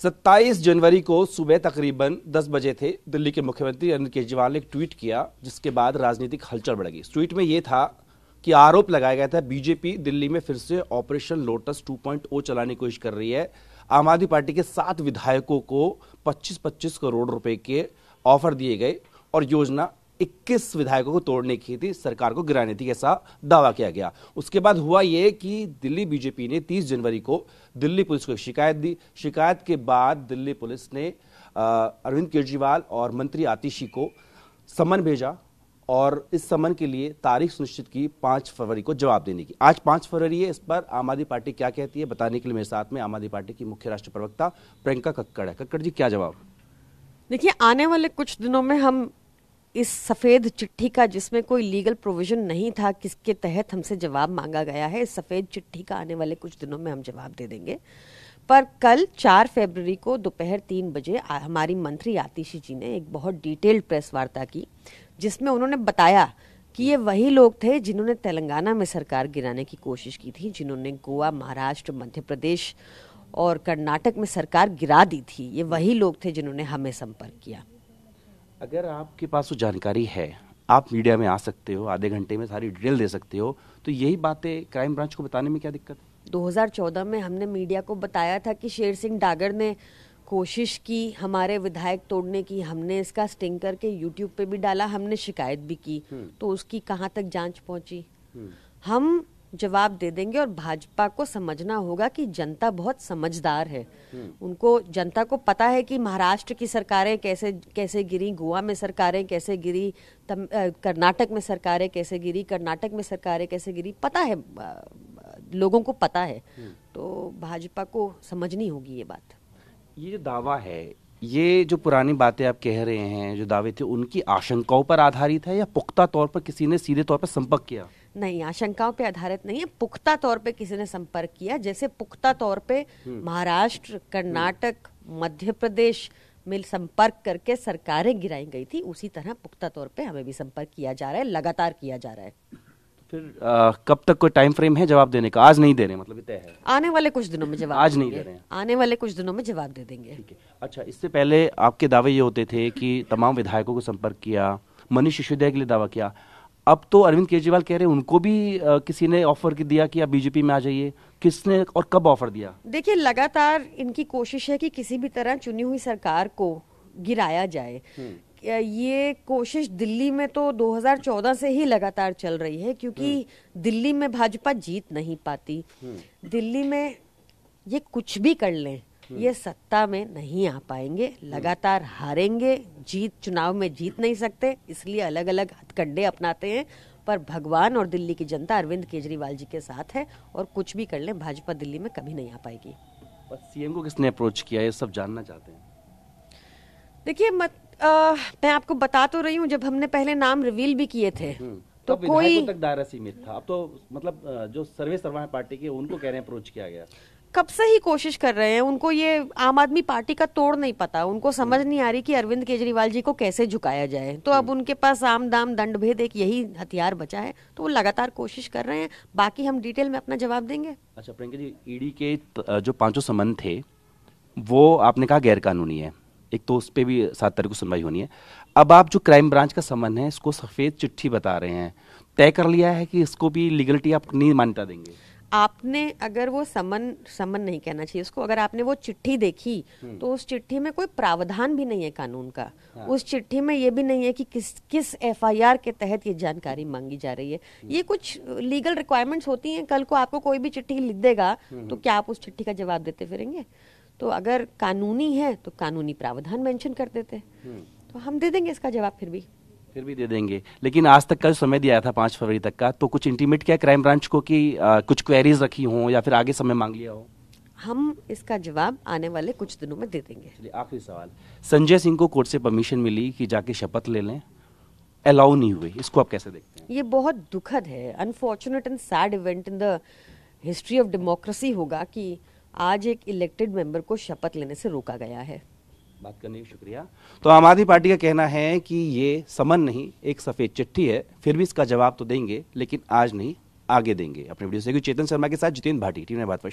27 जनवरी को सुबह तकरीबन 10 बजे थे दिल्ली के मुख्यमंत्री अरविंद केजरीवाल ने एक ट्वीट किया जिसके बाद राजनीतिक हलचल बढ़ गई ट्वीट में यह था कि आरोप लगाया गया था बीजेपी दिल्ली में फिर से ऑपरेशन लोटस 2.0 चलाने की कोशिश कर रही है आम आदमी पार्टी के सात विधायकों को 25-25 करोड़ रुपए के ऑफर दिए गए और योजना 21 विधायकों को तोड़ने की थी सरकार को गिराने थी ऐसा दावा किया गया उसके बाद हुआ यह कि दिल्ली बीजेपी ने 30 जनवरी को दिल्ली पुलिस को शिकायत दी शिकायत के बाद दिल्ली पुलिस ने अरविंद केजरीवाल और मंत्री आतिशी को समन भेजा और इस समन के लिए तारीख सुनिश्चित की पाँच फरवरी को जवाब देने की आज पाँच फरवरी है इस पर आम आदमी पार्टी क्या कहती है बताने के लिए मेरे साथ में आम आदमी पार्टी की मुख्य राष्ट्रीय प्रवक्ता प्रियंका कक्कड़ है कक्कड़ जी क्या जवाब देखिए आने वाले कुछ दिनों में हम इस सफ़ेद चिट्ठी का जिसमें कोई लीगल प्रोविज़न नहीं था किसके तहत हमसे जवाब मांगा गया है इस सफ़ेद चिट्ठी का आने वाले कुछ दिनों में हम जवाब दे देंगे पर कल 4 फरवरी को दोपहर तीन बजे हमारी मंत्री आतिशी जी ने एक बहुत डिटेल्ड प्रेस वार्ता की जिसमें उन्होंने बताया कि ये वही लोग थे जिन्होंने तेलंगाना में सरकार गिराने की कोशिश की थी जिन्होंने गोवा महाराष्ट्र मध्य प्रदेश और कर्नाटक में सरकार गिरा दी थी ये वही लोग थे जिन्होंने हमें संपर्क किया अगर आपके पास वो जानकारी है आप मीडिया में आ सकते हो आधे घंटे में सारी डिटेल दे सकते हो तो यही बातें क्राइम ब्रांच को बताने में क्या दिक्कत है 2014 में हमने मीडिया को बताया था कि शेर सिंह डागर ने कोशिश की हमारे विधायक तोड़ने की हमने इसका स्टिंग करके यूट्यूब पे भी डाला हमने शिकायत भी की हम्म। तो उसकी कहाँ तक जांच पहुंची हम्म। हम जवाब दे देंगे और भाजपा को समझना होगा कि जनता बहुत समझदार है हम्म। उनको जनता को पता है कि महाराष्ट्र की सरकारें कैसे कैसे गिरी गोवा में सरकारें कैसे गिरी कर्नाटक में सरकारें कैसे गिरी कर्नाटक में सरकारें कैसे गिरी पता है लोगों को पता है हम्म। तो भाजपा को समझनी होगी ये बात ये जो दावा है ये जो पुरानी बातें आप कह रहे हैं जो दावे थे उनकी आशंकाओं पर आधारित है या पुख्ता तौर पर किसी ने सीधे तौर पर संपर्क किया नहीं आशंकाओं पे आधारित नहीं है पुख्ता तौर पे किसी ने संपर्क किया जैसे पुख्ता तौर पे हम्म। महाराष्ट्र कर्नाटक हम्म। मध्य प्रदेश में संपर्क करके सरकारें गिराई गई थी उसी तरह पुख्ता तौर पे हमें भी संपर्क किया जा रहा है लगातार किया जा रहा है तो फिर आ, कब तक कोई टाइम फ्रेम है जवाब देने का आज नहीं दे रहे मतलब तय है आने वाले कुछ दिनों में जवाब आज नहीं दे रहे हैं आने वाले कुछ दिनों में जवाब दे देंगे अच्छा इससे पहले आपके दावे ये होते थे कि तमाम विधायकों को संपर्क किया मनीष सिसोदिया के लिए दावा किया अब तो अरविंद केजरीवाल कह रहे हैं उनको भी आ, किसी ने ऑफर दिया कि आप बीजेपी में आ जाइए किसने और कब ऑफर दिया देखिए लगातार इनकी कोशिश है कि किसी भी तरह चुनी हुई सरकार को गिराया जाए हम्म। ये कोशिश दिल्ली में तो 2014 से ही लगातार चल रही है क्योंकि हम्म। दिल्ली में भाजपा जीत नहीं पाती हम्म। दिल्ली में ये कुछ भी कर लें हम्म। ये सत्ता में नहीं आ पाएंगे हम्म। लगातार हारेंगे जीत चुनाव में जीत नहीं सकते इसलिए अलग अलग हथकंडे अपनाते हैं पर भगवान और दिल्ली की जनता अरविंद केजरीवाल जी के साथ है और कुछ भी कर ले भाजपा दिल्ली में कभी नहीं आ पाएगी सीएम को किसने अप्रोच किया ये सब जानना चाहते हैं देखिए मत आ, मैं आपको बता तो रही हूँ जब हमने पहले नाम रिवील भी किए थे हम्म, तो कोई तक दायरा सीमित था अब तो मतलब जो सर्वे सर्वा पार्टी के उनको कह रहे हैं अप्रोच किया गया कब से ही कोशिश कर रहे हैं उनको ये आम आदमी पार्टी का तोड़ नहीं पता उनको समझ हम्म। नहीं आ रही कि अरविंद केजरीवाल जी को कैसे झुकाया जाए तो अब हम्म। उनके पास आम दाम दंड भेद एक यही हथियार बचा है तो वो लगातार कोशिश कर रहे हैं बाकी हम डिटेल में अपना जवाब देंगे अच्छा प्रियंका जी ईडी के जो पांचों समन थे वो आपने कहा गैरकानूनी है एक तो उस पर भी सात तारीख को सुनवाई होनी है अब आप जो क्राइम ब्रांच का समन है इसको सफ़ेद चिट्ठी बता रहे हैं तय कर लिया है कि इसको भी लीगलिटी आप नहीं मान्यता देंगे आपने अगर वो समन समन नहीं कहना चाहिए उसको अगर आपने वो चिट्ठी देखी हम्म। तो उस चिट्ठी में कोई प्रावधान भी नहीं है कानून का हाँ। उस चिट्ठी में ये भी नहीं है कि किस किस एफआईआर के तहत ये जानकारी हम्म। मांगी जा रही है हम्म। ये कुछ लीगल रिक्वायरमेंट्स होती हैं कल को आपको कोई भी चिट्ठी लिख देगा तो क्या आप उस चिट्ठी का जवाब देते फिरेंगे तो अगर कानूनी है तो कानूनी प्रावधान मेंशन कर देते तो हम दे देंगे इसका जवाब फिर भी फिर भी दे देंगे लेकिन आज तक का समय दिया था पांच फरवरी तक का तो कुछ इंटीमेट क्या क्राइम ब्रांच को कि आ, कुछ क्वेरीज रखी हो या फिर आगे समय मांग लिया हो हम इसका जवाब आने वाले कुछ दिनों में दे देंगे आखिरी सवाल संजय सिंह को कोर्ट से परमिशन मिली कि जाके शपथ ले लें अलाउ नहीं हुए इसको आप कैसे देखते हैं ये बहुत दुखद है unfortunate and sad event in the history of democracy होगा कि आज एक इलेक्टेड मेंबर को शपथ लेने से रोका गया है बात करने का शुक्रिया तो आम आदमी पार्टी का कहना है कि ये समन नहीं एक सफ़ेद चिट्ठी है फिर भी इसका जवाब तो देंगे लेकिन आज नहीं आगे देंगे अपने वीडियो से चेतन शर्मा के साथ जितेंद्र भाटी टीम ने बात